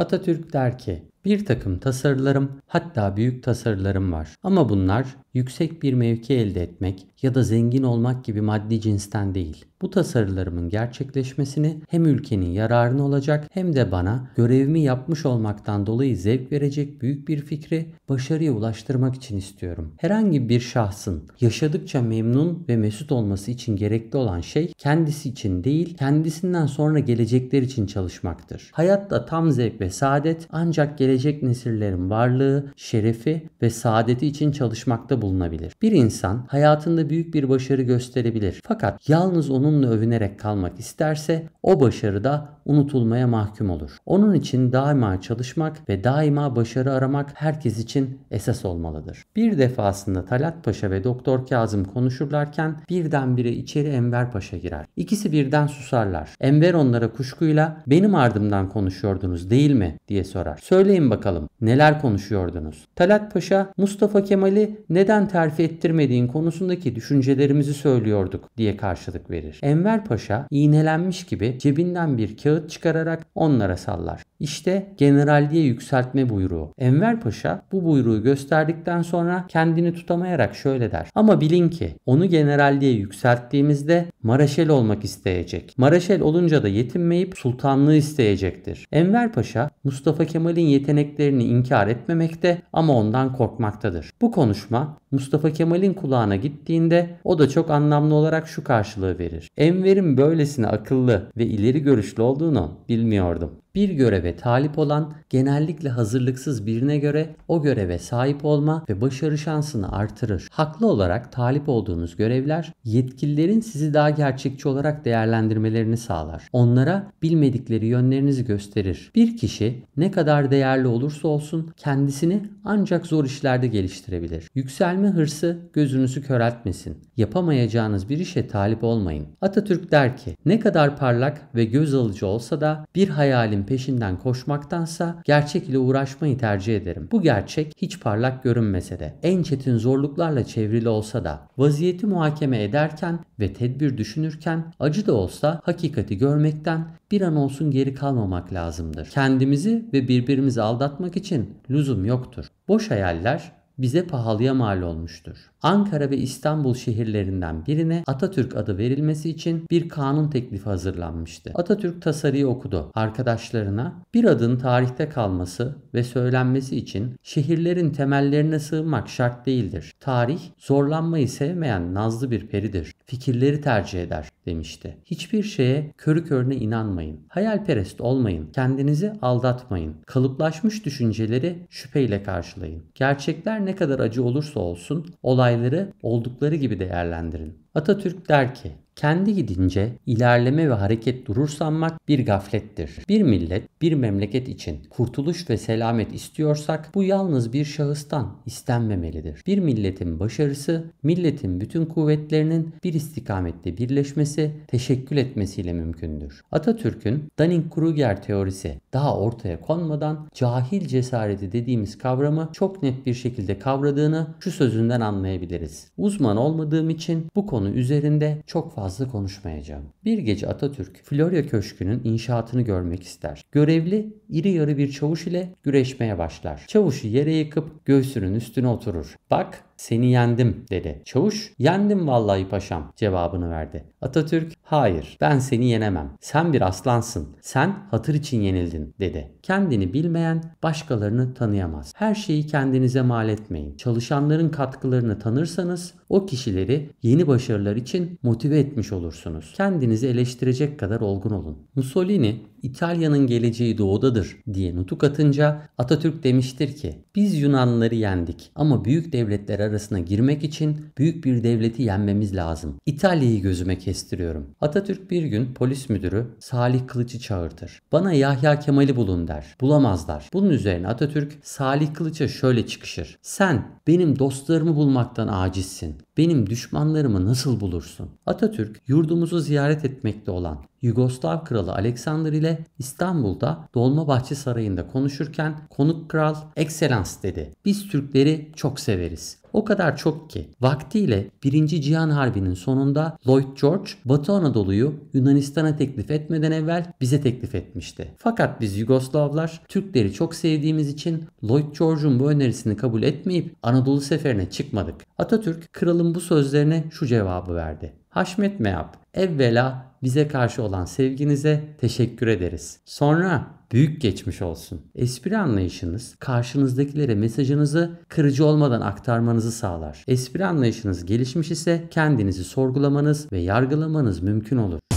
Atatürk der ki bir takım tasarılarım hatta büyük tasarılarım var. Ama bunlar yüksek bir mevki elde etmek ya da zengin olmak gibi maddi cinsten değil. Bu tasarılarımın gerçekleşmesini hem ülkenin yararına olacak hem de bana görevimi yapmış olmaktan dolayı zevk verecek büyük bir fikri başarıya ulaştırmak için istiyorum. Herhangi bir şahsın yaşadıkça memnun ve mesut olması için gerekli olan şey kendisi için değil, kendisinden sonra gelecekler için çalışmaktır. Hayatta tam zevk ve saadet ancak gelecekler gelecek nesillerin varlığı, şerefi ve saadeti için çalışmakta bulunabilir. Bir insan hayatında büyük bir başarı gösterebilir. Fakat yalnız onunla övünerek kalmak isterse o başarı da unutulmaya mahkum olur. Onun için daima çalışmak ve daima başarı aramak herkes için esas olmalıdır. Bir defasında Talat Paşa ve Doktor Kazım konuşurlarken birdenbire içeri Enver Paşa girer. İkisi birden susarlar. Enver onlara kuşkuyla benim ardımdan konuşuyordunuz değil mi diye sorar. Söyleyin Söyleyin bakalım neler konuşuyordunuz? Talat Paşa Mustafa Kemal'i neden terfi ettirmediğin konusundaki düşüncelerimizi söylüyorduk diye karşılık verir. Enver Paşa iğnelenmiş gibi cebinden bir kağıt çıkararak onlara sallar. İşte generalliğe yükseltme buyruğu. Enver Paşa bu buyruğu gösterdikten sonra kendini tutamayarak şöyle der. Ama bilin ki onu generalliğe yükselttiğimizde Maraşel olmak isteyecek. Maraşel olunca da yetinmeyip sultanlığı isteyecektir. Enver Paşa Mustafa Kemal'in yeteneklerini inkar etmemekte ama ondan korkmaktadır. Bu konuşma Mustafa Kemal'in kulağına gittiğinde o da çok anlamlı olarak şu karşılığı verir. Enver'in böylesine akıllı ve ileri görüşlü olduğunu bilmiyordum. Bir göreve talip olan genellikle hazırlıksız birine göre o göreve sahip olma ve başarı şansını artırır. Haklı olarak talip olduğunuz görevler yetkililerin sizi daha gerçekçi olarak değerlendirmelerini sağlar. Onlara bilmedikleri yönlerinizi gösterir. Bir kişi ne kadar değerli olursa olsun kendisini ancak zor işlerde geliştirebilir. Yükselme hırsı gözünüzü köreltmesin. Yapamayacağınız bir işe talip olmayın. Atatürk der ki ne kadar parlak ve göz alıcı olsa da bir hayalim hayalin peşinden koşmaktansa gerçek ile uğraşmayı tercih ederim. Bu gerçek hiç parlak görünmese de, en çetin zorluklarla çevrili olsa da, vaziyeti muhakeme ederken ve tedbir düşünürken acı da olsa hakikati görmekten bir an olsun geri kalmamak lazımdır. Kendimizi ve birbirimizi aldatmak için lüzum yoktur. Boş hayaller bize pahalıya mal olmuştur. Ankara ve İstanbul şehirlerinden birine Atatürk adı verilmesi için bir kanun teklifi hazırlanmıştı. Atatürk tasarıyı okudu. Arkadaşlarına bir adın tarihte kalması ve söylenmesi için şehirlerin temellerine sığınmak şart değildir. Tarih zorlanmayı sevmeyen nazlı bir peridir fikirleri tercih eder demişti. Hiçbir şeye körü körüne inanmayın. Hayalperest olmayın. Kendinizi aldatmayın. Kalıplaşmış düşünceleri şüpheyle karşılayın. Gerçekler ne kadar acı olursa olsun olayları oldukları gibi değerlendirin. Atatürk der ki kendi gidince ilerleme ve hareket durur sanmak bir gaflettir. Bir millet, bir memleket için kurtuluş ve selamet istiyorsak bu yalnız bir şahıstan istenmemelidir. Bir milletin başarısı, milletin bütün kuvvetlerinin bir istikamette birleşmesi, teşekkül etmesiyle mümkündür. Atatürk'ün Dunning-Kruger teorisi daha ortaya konmadan cahil cesareti dediğimiz kavramı çok net bir şekilde kavradığını şu sözünden anlayabiliriz. Uzman olmadığım için bu konu üzerinde çok fazla fazla konuşmayacağım. Bir gece Atatürk Florya Köşkü'nün inşaatını görmek ister. Görevli iri yarı bir çavuş ile güreşmeye başlar. Çavuşu yere yıkıp göğsünün üstüne oturur. Bak seni yendim dedi. Çavuş yendim vallahi paşam cevabını verdi. Atatürk hayır ben seni yenemem. Sen bir aslansın. Sen hatır için yenildin dedi. Kendini bilmeyen başkalarını tanıyamaz. Her şeyi kendinize mal etmeyin. Çalışanların katkılarını tanırsanız o kişileri yeni başarılar için motive etmiş olursunuz. Kendinizi eleştirecek kadar olgun olun. Mussolini İtalya'nın geleceği doğudadır diye nutuk atınca Atatürk demiştir ki biz Yunanları yendik ama büyük devletler arasına girmek için büyük bir devleti yenmemiz lazım. İtalya'yı gözüme kestiriyorum. Atatürk bir gün polis müdürü Salih Kılıç'ı çağırtır. Bana Yahya Kemal'i bulun der. Bulamazlar. Bunun üzerine Atatürk Salih Kılıç'a şöyle çıkışır. Sen benim dostlarımı bulmaktan acizsin. Benim düşmanlarımı nasıl bulursun? Atatürk yurdumuzu ziyaret etmekte olan Yugoslav kralı Alexander ile İstanbul'da Dolmabahçe Sarayı'nda konuşurken konuk kral Excellence dedi. Biz Türkleri çok severiz. O kadar çok ki vaktiyle 1. Cihan Harbi'nin sonunda Lloyd George Batı Anadolu'yu Yunanistan'a teklif etmeden evvel bize teklif etmişti. Fakat biz Yugoslavlar Türkleri çok sevdiğimiz için Lloyd George'un bu önerisini kabul etmeyip Anadolu seferine çıkmadık. Atatürk kralın bu sözlerine şu cevabı verdi. Haşmet Meyap evvela bize karşı olan sevginize teşekkür ederiz. Sonra büyük geçmiş olsun. Espri anlayışınız karşınızdakilere mesajınızı kırıcı olmadan aktarmanızı sağlar. Espri anlayışınız gelişmiş ise kendinizi sorgulamanız ve yargılamanız mümkün olur.